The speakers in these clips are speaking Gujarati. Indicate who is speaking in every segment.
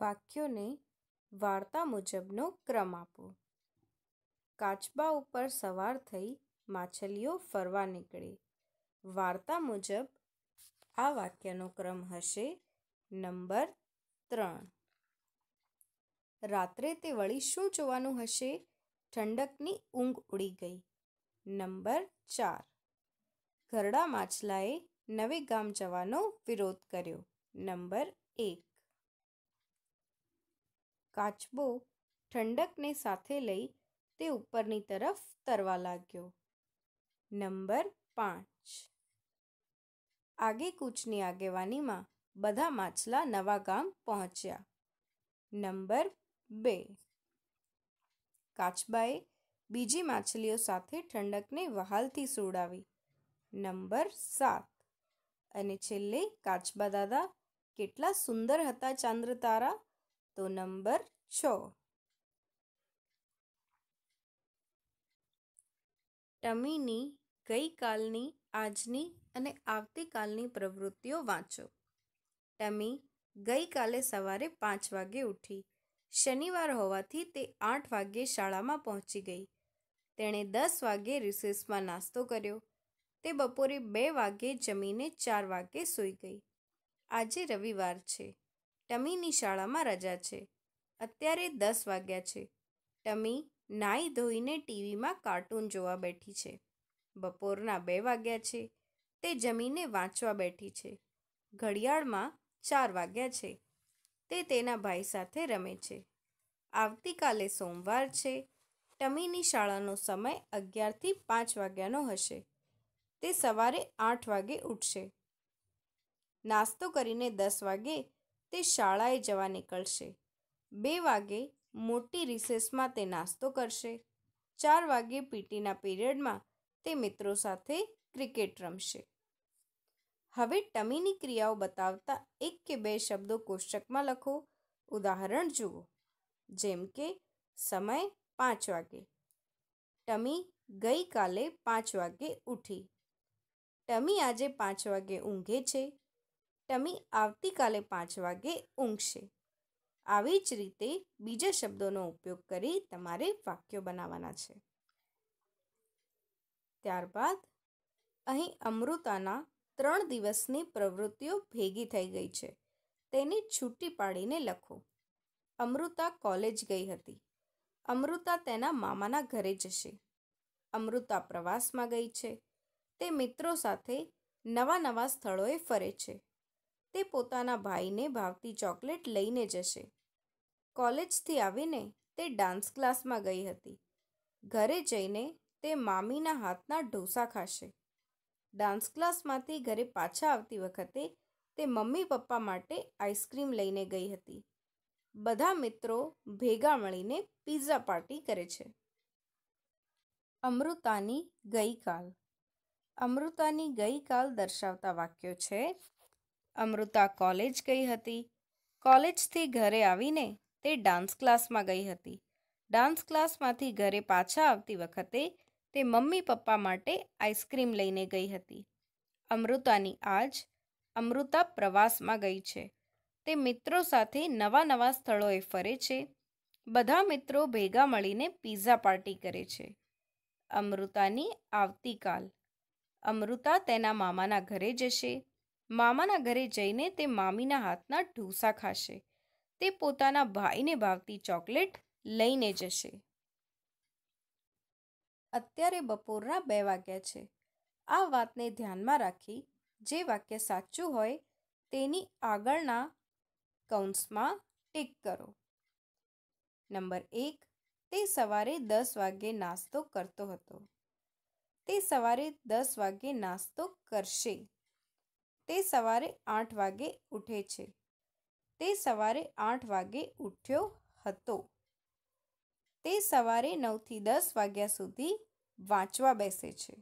Speaker 1: વાક્યોને વાર્તા મુજબનો ક્રમ આપો કાચબા ઉપર સવાર થઈ માછલીઓ ફરવા નીકળી વાર્તા મુજબ આ વાક્યનો ક્રમ હશે નંબર ત્રણ રાત્રે તે વળી શું જોવાનું હશે ઠંડકની ઊંઘ ઉડી ગઈ નંબર ચાર ઘરડા માછલાએ નવે ગામ જવાનો વિરોધ કર્યો નંબર એક કાચબો ઠંડકને સાથે લઈ તે ઉપરની તરફ તરવા લાગ્યો નંબર પાંચ આગેકૂચની આગેવાનીમાં બધા માછલા નવા ગામ પહોંચ્યા નંબર બે કાચબાએ બીજી માછલીઓ સાથે ઠંડકને વહાલથી સુડાવી નંબર સાત અને છેલ્લે કાચબા દાદા કેટલા સુંદર હતા ચાંદ્ર તારા તો નંબર છ ટમીની ગઈકાલની આજની અને આવતીકાલની પ્રવૃત્તિઓ વાંચો ટમી ગઈકાલે સવારે પાંચ વાગે ઉઠી શનિવાર હોવાથી તે આઠ વાગ્યે શાળામાં પહોંચી ગઈ તેણે દસ વાગે રિસેસમાં નાસ્તો કર્યો તે બપોરે બે વાગે જમીને ચાર વાગે સૂઈ ગઈ આજે રવિવાર છે ટમીની શાળામાં રજા છે અત્યારે દસ વાગ્યા છે ટમી નાઈ ધોઈને ટીવીમાં કાર્ટૂન જોવા બેઠી છે બપોરના બે વાગ્યા છે તે જમીને વાંચવા બેઠી છે ઘડિયાળમાં ચાર વાગ્યા છે તે તેના ભાઈ સાથે રમે છે આવતીકાલે સોમવાર છે ટમીની શાળાનો સમય અગિયારથી પાંચ વાગ્યાનો હશે તે સવારે આઠ વાગે ઉઠશે નાસ્તો કરીને દસ વાગે તે શાળાએ જવા નીકળશે બે વાગે મોટી રિસેસમાં તે નાસ્તો કરશે ચાર વાગે પીટીના પીરિયડમાં તે મિત્રો સાથે ક્રિકેટ રમશે હવે ટમીની ક્રિયાઓ બતાવતા એક કે બે શબ્દો કોષ્ટકમાં લખો ઉદાહરણ જુઓ જેમ કે સમય પાંચ વાગે ટમી ગઈકાલે પાંચ વાગે ઉઠી ટમી આજે પાંચ વાગે ઊંઘે છે ટમી આવતીકાલે પાંચ વાગે ઊંઘશે આવી જ રીતે બીજા શબ્દોનો ઉપયોગ કરી તમારે વાક્યો બનાવવાના છે ત્યારબાદ અહીં અમૃતાના ત્રણ દિવસની પ્રવૃત્તિઓ ભેગી થઈ ગઈ છે તેને છૂટી પાડીને લખો અમૃતા કોલેજ ગઈ હતી અમૃતા તેના મામાના ઘરે જશે અમૃતા પ્રવાસમાં ગઈ છે તે મિત્રો સાથે નવા નવા સ્થળોએ ફરે છે તે પોતાના ભાઈને ભાવતી ચોકલેટ લઈને જશે કોલેજથી આવીને તે ડાન્સ ક્લાસમાં ગઈ હતી ઘરે જઈને તે મામીના હાથના ઢોસા ખાશે ડાન્સ ક્લાસમાંથી ઘરે પાછા આવતી વખતે તે મમ્મી પપ્પા માટે આઈસ્ક્રીમ લઈને ગઈ હતી બધા મિત્રો ભેગા મળીને પીઝા પાર્ટી કરે છે અમૃતાની ગઈકાલ અમૃતાની ગઈકાલ દર્શાવતા વાક્યો છે અમૃતા કોલેજ ગઈ હતી કોલેજથી ઘરે આવીને તે ડાન્સ ક્લાસમાં ગઈ હતી ડાન્સ ક્લાસમાંથી ઘરે પાછા આવતી વખતે તે મમ્મી પપ્પા માટે આઈસ્ક્રીમ લઈને ગઈ હતી અમૃતાની આજ અમૃતા પ્રવાસમાં ગઈ છે તે મિત્રો સાથે નવા નવા સ્થળોએ ફરે છે બધા મિત્રો ભેગા મળીને પીઝા પાર્ટી કરે છે અમૃતાની આવતીકાલ અમૃતા તેના મામાના ઘરે જશે મામાના ઘરે જઈને તે મામીના હાથના ઢોસા ખાશે તે પોતાના ભાઈને ભાવતી ચોકલેટ લઈને જશે અત્યારે બપોરના બે વાગ્યા છે આ વાતને ધ્યાનમાં રાખી જે વાક્ય સાચું હોય તેની આગળના કૌંસમાં ટીક કરો નંબર એક તે સવારે દસ વાગ્યે નાસ્તો કરતો હતો તે સવારે દસ વાગ્યે નાસ્તો કરશે તે સવારે આઠ વાગે ઉઠે છે તે સવારે આઠ વાગે ઉઠ્યો હતો તે સવારે નવથી દસ વાગ્યા સુધી વાંચવા બેસે છે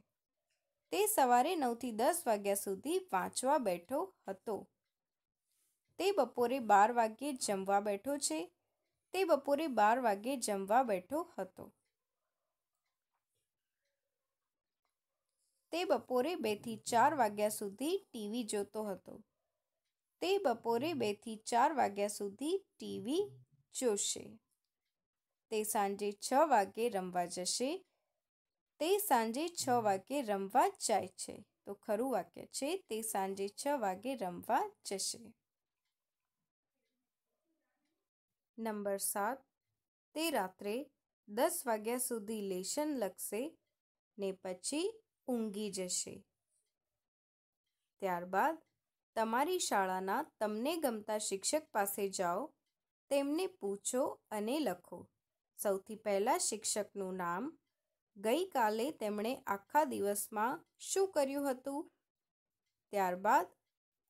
Speaker 1: તે સવારે નવથી દસ વાગ્યા સુધી વાંચવા બેઠો હતો તે બપોરે બાર વાગ્યે જમવા બેઠો છે તે બપોરે બાર વાગ્યે જમવા બેઠો હતો તે બપોરે બેથી ચાર વાગ્યા સુધી ટીવી જોતો હતો તે બપોરે બેથી ચાર વાગ્યા સુધી ટીવી જોશે તે સાંજે છ વાગે રમવા જશે તે સાંજે છ વાગે રમવા જાય છે તો ખરું વાક્ય છે તે સાંજે છ વાગે રમવા જશે નંબર સાત તે રાત્રે દસ વાગ્યા સુધી લેશન લખશે ને પછી ઊંઘી જશે ત્યારબાદ તમારી શાળાના તમને ગમતા શિક્ષક પાસે જાઓ તેમને પૂછો અને લખો સૌથી પહેલાં શિક્ષકનું નામ ગઈકાલે તેમણે આખા દિવસમાં શું કર્યું હતું ત્યારબાદ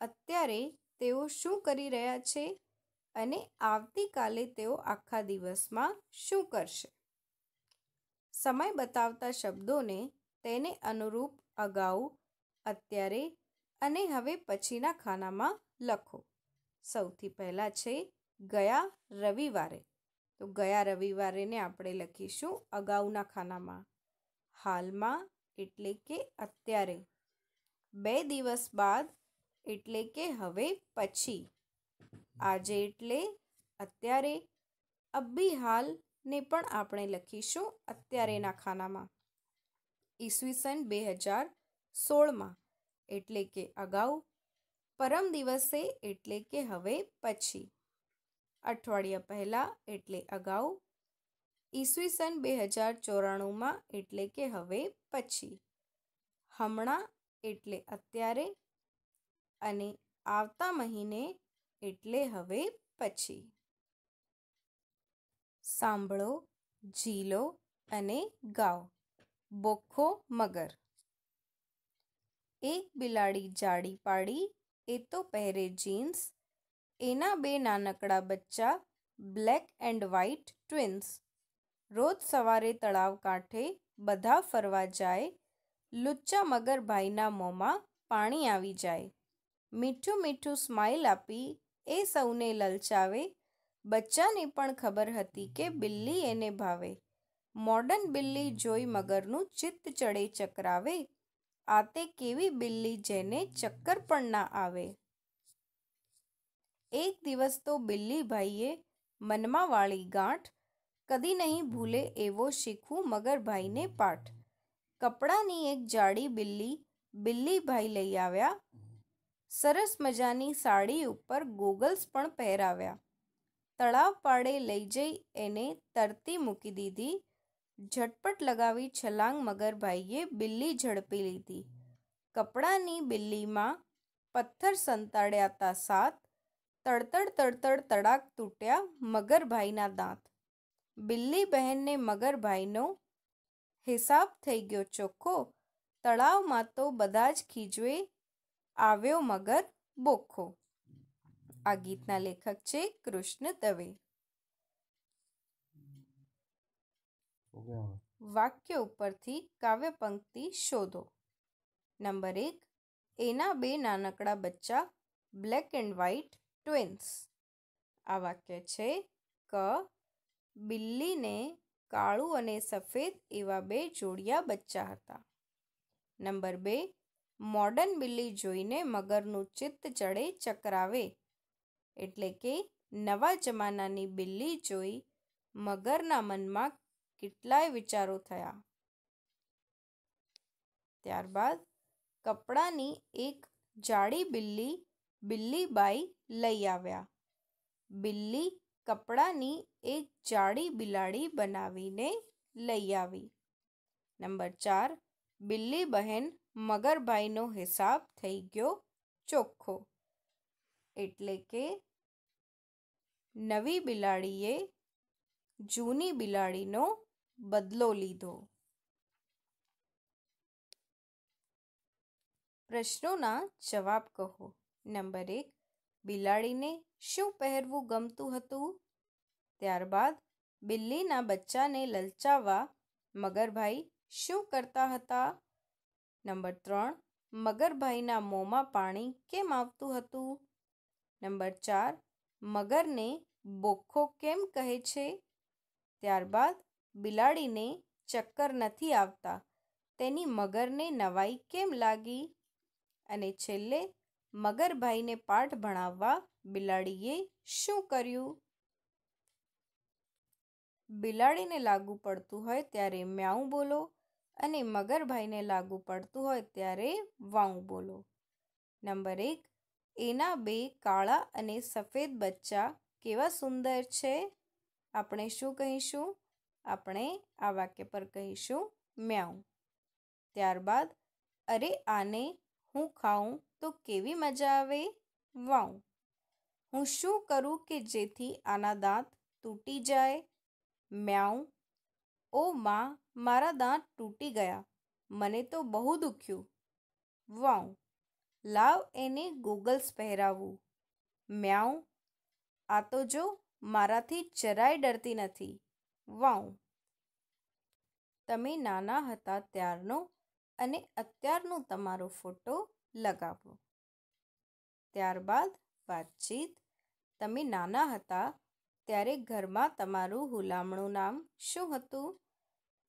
Speaker 1: અત્યારે તેઓ શું કરી રહ્યા છે અને આવતીકાલે તેઓ આખા દિવસમાં શું કરશે સમય બતાવતા શબ્દોને તેને અનુરૂપ અગાઉ અત્યારે અને હવે પછીના ખાનામાં લખો સૌથી પહેલાં છે ગયા રવિવારે તો ગયા રવિવારેને આપણે લખીશું અગાઉના ખાનામાં હાલમાં એટલે કે અત્યારે બે દિવસ બાદ એટલે કે હવે પછી આજે એટલે અત્યારે અબ્બી હાલને પણ આપણે લખીશું અત્યારેના ખાનામાં ઈસવીસન બે હજાર સોળમાં એટલે કે અગાઉ પરમ દિવસે એટલે કે હવે પછી અઠવાડિયા પહેલાં એટલે અગાઉ ઈસવીસન બે હજાર ચોરાણુંમાં એટલે કે હવે પછી હમણાં એટલે અત્યારે અને આવતા મહિને એટલે હવે પછી સાંભળો ઝીલો અને ગાઓ બોખો મગર એક બિલાડી જાડી પાડી એ તો પહેરે જીન્સ એના બે નાનકડા બચ્ચા બ્લેક એન્ડ વ્હાઇટ ટ્વિન્સ રોજ સવારે તળાવ કાંઠે બધા ફરવા જાય લુચ્ચા મગર ભાઈના મોંમાં પાણી આવી જાય મીઠું મીઠું સ્માઇલ આપી એ સૌને લલચાવે બચ્ચાને પણ ખબર હતી કે બિલ્લી એને ભાવે મોર્ડન બિલ્લી જોઈ મગરનું ચિત્ત ચડે ચકરાવે આ તે કેવી બિલ્લી જેને ચક્કર પણ ના આવે એક દિવસ તો બિલ્લીભાઈએ મનમાં વાળી ગાંઠ કદી નહીં ભૂલે એવો શીખવું મગરભાઈને પાઠ કપડાની એક જાડી બિલ્લી બિલ્લીભાઈ લઈ આવ્યા સરસ મજાની સાડી ઉપર ગોગલ્સ પણ પહેરાવ્યા તળાવ પાડે લઈ જઈ એને તરતી મૂકી દીધી ઝટપટ લગાવી છલાંગ મગરભાઈએ બિલ્લી ઝડપી લીધી કપડાની બિલ્લીમાં પથ્થર સંતાડ્યાતા સાત તડતડ તડતડ તડાક તૂટ્યા મગરભાઈના દાંત બિલ્લી બહેનને મગરભાઈનો હિસાબ થઈ ગયો ચોખ્ખો તળાવમાં તો બધા જ ખીજવે આવ્યો મગર બોખો આ ગીતના લેખક છે કૃષ્ણ દવે વાક્ય ઉપરથી કાવ્ય પંક્તિ શોધો નંબર એક એના બે નાનકડા બચ્ચા બ્લેક એન્ડ વ્હાઇટ ટ્વિન્સ આ વાક્ય છે ક બિલ્લીને કાળું અને સફેદ એવા બે જોડિયા બચ્ચા હતા નંબર બે મોડર્ન બિલ્લી જોઈને મગરનું ચિત્ત ચડે ચકરાવે એટલે કે નવા જમાનાની બિલ્લી જોઈ મગરના મનમાં કેટલાય વિચારો થયા ત્યાર બાદ કપડાની એક જાડી બિલ્લી બિલ્લી બાઈ લઈ આવ્યા બિલ્લી કપડાની એક જાડી બિલાડી બનાવીને લઈ આવી નંબર 4 બિલ્લી બહેન મગર ભાઈનો હિસાબ થઈ ગયો ચોક્કો એટલે કે નવી બિલાડીએ જૂની બિલાડીનો બદલો લીધો પ્રશ્નોના જવાબ કહો નંબર એક બિલાડીને શું પહેરવું ગમતું હતું ત્યારબાદ બિલ્લીના બચ્ચાને લલચાવવા મગરભાઈ શું કરતા હતા નંબર ત્રણ મગરભાઈના મોંમાં પાણી કેમ આવતું હતું નંબર ચાર મગરને બોખો કેમ કહે છે ત્યારબાદ બિલાડીને ચક્કર નથી આવતા તેની મગરને નવાઈ કેમ લાગી અને છેલ્લે મગરભાઈને પાઠ ભણાવવા બિલાડીએ શું કર્યું બિલાડીને લાગુ પડતું હોય ત્યારે મ્યાઉં બોલો અને મગરભાઈને લાગુ પડતું હોય ત્યારે વાઉં બોલો નંબર એક એના બે કાળા અને સફેદ બચ્ચા કેવા સુંદર છે આપણે શું કહીશું આપણે આ વાક્ય પર કહીશું મ્યાઉ ત્યારબાદ અરે આને હું ખાઉં તો કેવી મજા આવે વાઉ હું શું કરું કે જેથી આના દાંત તૂટી જાય મ્યાઉ ઓ માં મારા દાંત તૂટી ગયા મને તો બહુ દુખ્યું વાઉ લાવ એને ગોગલ્સ પહેરાવું મ્યાઉ આ તો જો મારાથી જરાય ડરતી નથી વાઉ તમે નાના હતા ત્યારનો અને અત્યારનો તમારો ફોટો લગાવો ત્યારબાદ વાતચીત તમે નાના હતા ત્યારે ઘરમાં તમારું હુલામણું નામ શું હતું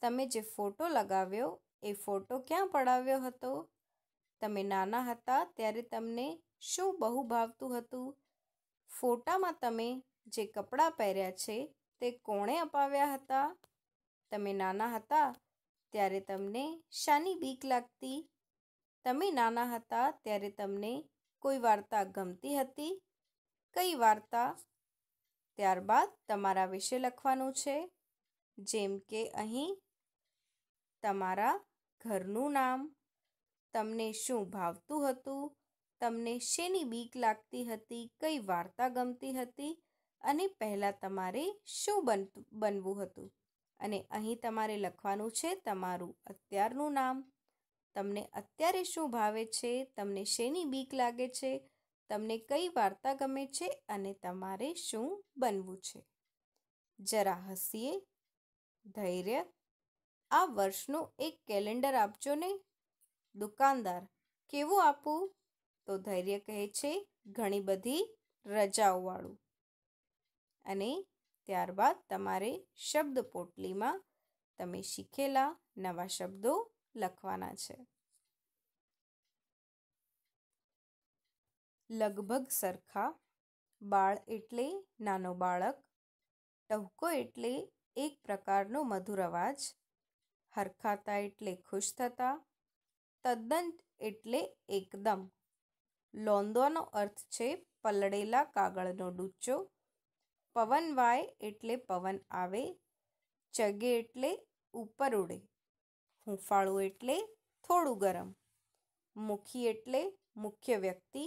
Speaker 1: તમે જે ફોટો લગાવ્યો એ ફોટો ક્યાં પડાવ્યો હતો તમે નાના હતા ત્યારે તમને શું બહુ ભાવતું હતું ફોટામાં તમે જે કપડાં પહેર્યા છે તે કોણે અપાવ્યા હતા તમે નાના હતા ત્યારે તમને શાની બીક લાગતી તમે નાના હતા ત્યારે તમને કોઈ વાર્તા ગમતી હતી કઈ વાર્તા ત્યારબાદ તમારા વિશે લખવાનું છે જેમ કે અહીં તમારા ઘરનું નામ તમને શું ભાવતું હતું તમને શેની બીક લાગતી હતી કઈ વાર્તા ગમતી હતી અને પહેલાં તમારે શું બનતું બનવું હતું અને અહીં તમારે લખવાનું છે તમારું અત્યારનું નામ તમને અત્યારે શું ભાવે છે તમને શેની બીક લાગે છે તમને કઈ વાર્તા ગમે છે અને તમારે શું બનવું છે જરા હસીએ ધૈર્ય આ વર્ષનું એક કેલેન્ડર આપજો ને દુકાનદાર કેવું આપું તો ધૈર્ય કહે છે ઘણી બધી રજાઓવાળું અને ત્યારબાદ તમારે શબ્દ પોટલીમાં તમે શીખેલા નવા શબ્દો લખવાના છે લગભગ સરખા બાળ એટલે નાનો બાળક ટહુકો એટલે એક પ્રકારનો મધુર અવાજ હરખાતા એટલે ખુશ થતા તદ્દન એટલે એકદમ લોંદોનો અર્થ છે પલળેલા કાગળનો ડૂચો પવન વાય એટલે પવન આવે ચગે એટલે ઉપર ઉડે હુંફાળું એટલે થોડું ગરમ મુખી એટલે મુખ્ય વ્યક્તિ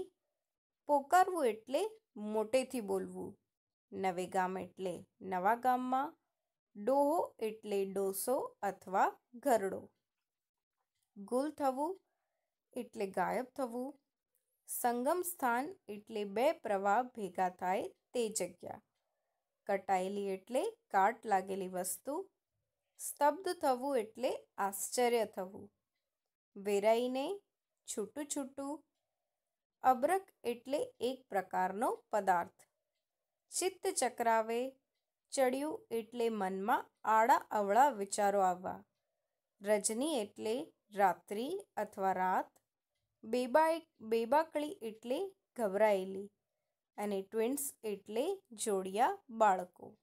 Speaker 1: પોકારવું એટલે મોટેથી બોલવું નવે ગામ એટલે નવા ગામમાં ડોહો એટલે ડોસો અથવા ઘરડો ગુલ થવું એટલે ગાયબ થવું સંગમ સ્થાન એટલે બે પ્રવાહ ભેગા થાય તે જગ્યા કટાયેલી એટલે કાટ લાગેલી વસ્તુ સ્તબ્ધ થવું એટલે આશ્ચર્ય થવું વેરાઈને છૂટું છૂટું અબ્રક એટલે એક પ્રકારનો પદાર્થ ચિત્ત ચક્રાવે ચડ્યું એટલે મનમાં આડા અવળા વિચારો આવવા રજની એટલે રાત્રિ અથવા રાત બેબા બેબાકળી એટલે ગભરાયેલી અને ટ્વિન્સ એટલે જોડિયા બાળકો